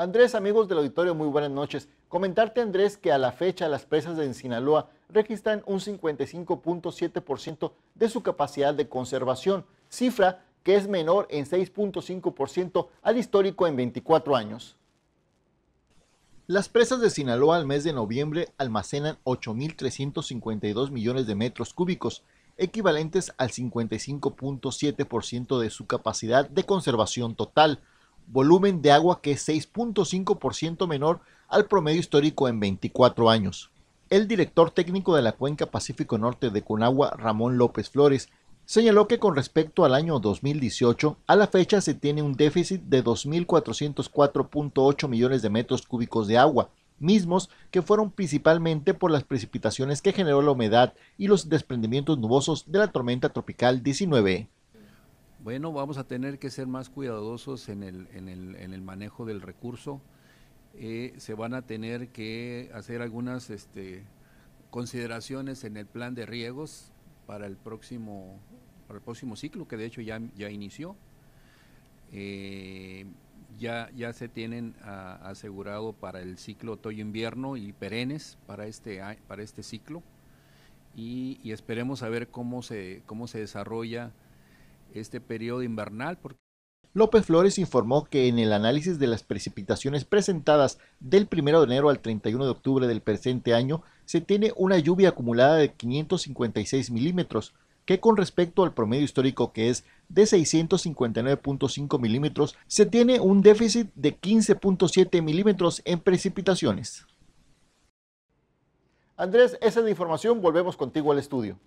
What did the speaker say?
Andrés, amigos del auditorio, muy buenas noches. Comentarte, Andrés, que a la fecha las presas de Sinaloa registran un 55.7% de su capacidad de conservación, cifra que es menor en 6.5% al histórico en 24 años. Las presas de Sinaloa al mes de noviembre almacenan 8.352 millones de metros cúbicos, equivalentes al 55.7% de su capacidad de conservación total, volumen de agua que es 6.5% menor al promedio histórico en 24 años. El director técnico de la cuenca Pacífico Norte de Conagua, Ramón López Flores, señaló que con respecto al año 2018, a la fecha se tiene un déficit de 2.404.8 millones de metros cúbicos de agua, mismos que fueron principalmente por las precipitaciones que generó la humedad y los desprendimientos nubosos de la tormenta tropical 19 bueno, vamos a tener que ser más cuidadosos en el, manejo del recurso. Eh, se van a tener que hacer algunas este, consideraciones en el plan de riegos para el próximo, el próximo ciclo, que de hecho ya, ya inició. Eh, ya, ya se tienen asegurado para el ciclo otoño-invierno y perennes para este, para este ciclo. Y, y esperemos a ver cómo se, cómo se desarrolla este periodo invernal. López Flores informó que en el análisis de las precipitaciones presentadas del 1 de enero al 31 de octubre del presente año, se tiene una lluvia acumulada de 556 milímetros, que con respecto al promedio histórico que es de 659.5 milímetros, se tiene un déficit de 15.7 milímetros en precipitaciones. Andrés, esa es la información, volvemos contigo al estudio.